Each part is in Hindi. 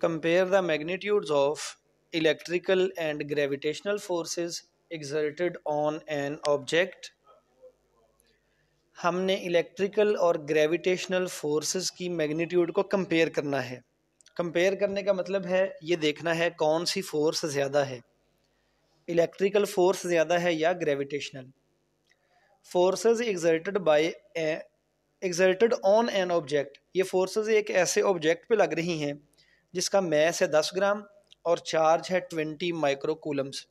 compare the magnitudes of electrical and gravitational forces exerted on an object हमने इलेक्ट्रिकल और ग्रेविटेशनल फोर्सेस की मैग्नीट्यूड को कंपेयर करना है कंपेयर करने का मतलब है ये देखना है कौन सी फोर्स ज़्यादा है इलेक्ट्रिकल फोर्स ज़्यादा है या gravitational forces exerted by exerted on an object ये फोर्सेस एक ऐसे ऑब्जेक्ट पे लग रही हैं जिसका मैस है दस ग्राम और चार्ज है twenty microcoulombs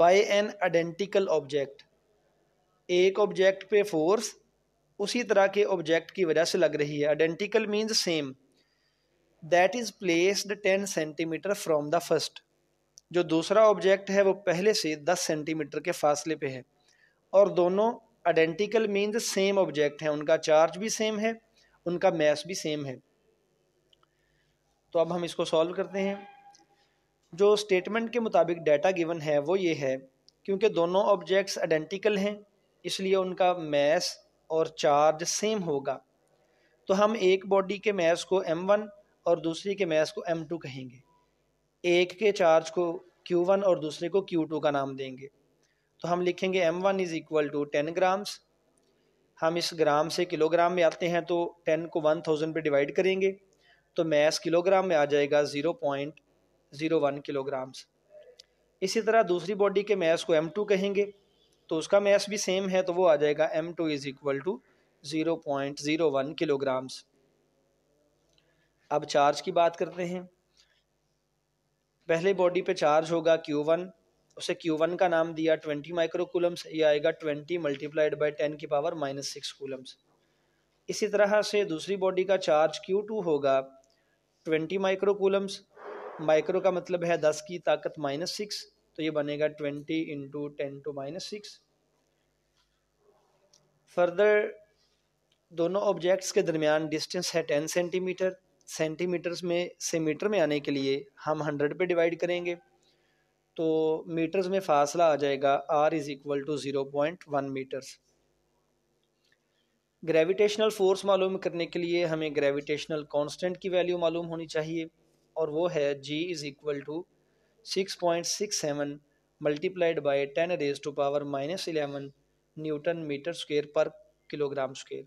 by an identical object एक ऑब्जेक्ट पे फोर्स उसी तरह के ऑब्जेक्ट की वजह से लग रही है identical means same that is placed ten centimetre from the first जो दूसरा ऑब्जेक्ट है वो पहले से दस सेंटीमीटर के फासले पे है और दोनों आइडेंटिकल मीन्स सेम ऑब्जेक्ट हैं उनका चार्ज भी सेम है उनका मैस भी सेम है तो अब हम इसको सॉल्व करते हैं जो स्टेटमेंट के मुताबिक डाटा गिवन है वो ये है क्योंकि दोनों ऑब्जेक्ट्स आइडेंटिकल हैं इसलिए उनका मैस और चार्ज सेम होगा तो हम एक बॉडी के मैस को m1 और दूसरी के मैस को m2 कहेंगे एक के चार्ज को q1 और दूसरे को q2 का नाम देंगे तो हम लिखेंगे m1 one is equal to ten grams हम इस ग्राम से किलोग्राम में आते हैं तो टेन को वन थाउजेंड पर डिवाइड करेंगे तो मैस किलोग्राम में आ जाएगा zero point zero one kilograms इसी तरह दूसरी बॉडी के मैस को एम टू कहेंगे तो उसका मैस भी सेम है तो वो आ जाएगा m two is equal to zero point zero one kilograms अब चार्ज की बात करते हैं पहले बॉडी पे चार्ज होगा क्यू वन उसे क्यू वन का नाम दिया ट्वेंटी माइक्रोकूलम्स ये आएगा ट्वेंटी मल्टीप्लाइड बाई टेन की पावर माइनस सिक्स कूलम्स इसी तरह से दूसरी बॉडी का चार्ज क्यू टू होगा ट्वेंटी माइक्रो कूलम्स माइक्रो का मतलब है दस की ताकत माइनस सिक्स तो ये बनेगा twenty into ten to minus six further दोनों ऑब्जेक्ट्स के दरमियान डिस्टेंस है टेन सेंटीमीटर सेंटीमीटर्स में से मीटर में आने के लिए हम हंड्रेड पे डिवाइड करेंगे तो मीटर्स में फासला आ जाएगा r is equal to zero point one metres gravitational force मालूम करने के लिए हमें ग्रेविटेशनल कांस्टेंट की वैल्यू मालूम होनी चाहिए और वो है G is equal to six point six seven multiplied by ten raise to power minus eleven newton metre square per kilogram square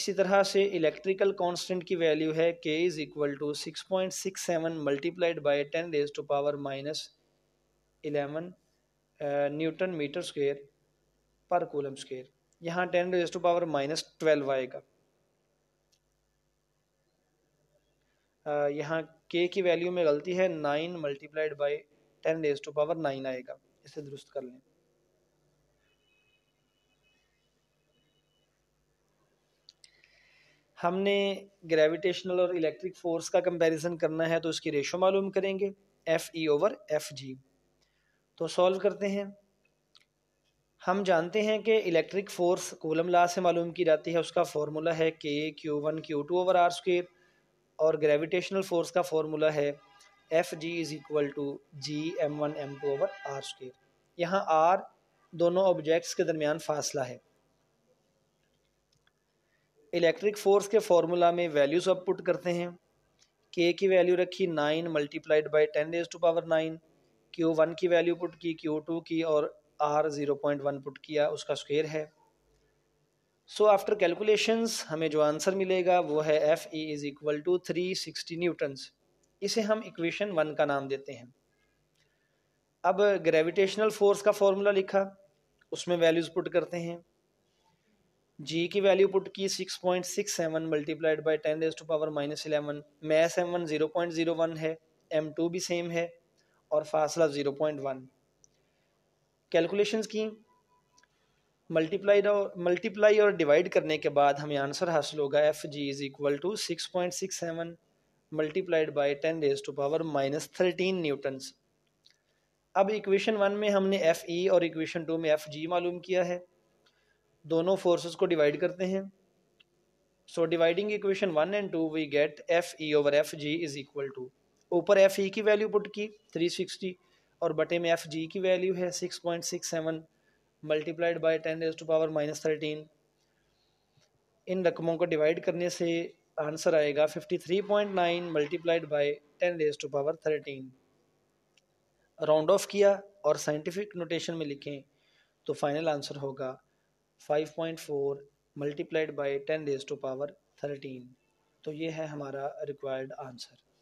इसी तरह से इलेक्ट्रिकल कांस्टेंट की वैल्यू है k is equal to six point six seven multiplied by ten raise to power minus eleven newton metre square per coulomb square यहाँ ten raise to power minus twelve आएगा यहाँ के की वैल्यू में गलती है nine multiplied by ten raise to power nine आएगा इसे दुरुस्त कर लें हमने ग्रेविटेशनल और इलेक्ट्रिक फोर्स का कंपैरिजन करना है तो उसकी रेशो मालूम करेंगे F E over F G तो सॉल्व करते हैं हम जानते हैं कि इलेक्ट्रिक फोर्स कोलम ला से मालूम की जाती है उसका फार्मूला है k q one q two over r square और ग्रेविटेशनल फोर्स का फार्मूला है F G is equal to G m one m two over r square यहाँ आर दोनों ऑब्जेक्ट्स के दरमियान फासला है इलेक्ट्रिक फोर्स के फार्मूला में वैल्यूज पुट करते हैं के की वैल्यू रखी nine multiplied by ten raise to power nine q one की वैल्यू पुट की क्यू टू की और are zero point one put किया उसका स्क्वेयर है सो आफ्टर कैलकुलेशंस हमें जो आंसर मिलेगा वो है F E is equal to three sixty newtons इसे हम इक्वेशन वन का नाम देते हैं अब ग्रेविटेशनल फोर्स का फॉर्मूला लिखा उसमें वैल्यूज़ पुट करते हैं जी की वैल्यू पुट की six point six seven multiplied by ten raise to power minus eleven mass m one zero point zero one है एम टू भी सेम है और फासला ज़ीरो पॉइंट वन कैलकुलेशंस की मल्टीप्लाई मल्टीप्लाई और डिवाइड करने के बाद हमें आंसर हासिल होगा F G is equal to six point six seven multiplied by ten raise to power minus thirteen newtons अब इक्वेशन वन में हमने एफ ई और इक्वेशन टू में एफ जी मालूम किया है दोनों फोर्सेस को डिवाइड करते हैं so dividing equation one and two we get F E over F G is equal to ऊपर एफ ई की वैल्यू पुट की थ्री सिक्सटी और बटे में एफ जी की वैल्यू है six point six seven multiplied by ten raise to power minus thirteen इन रकमों को डिवाइड करने से आंसर आएगा fifty three point nine multiplied by ten raise to power thirteen round off किया और साइंटिफिक नोटेशन में लिखें तो फाइनल आंसर होगा five point four multiplied by ten raise to power thirteen तो ये है हमारा रिक्वायर्ड आंसर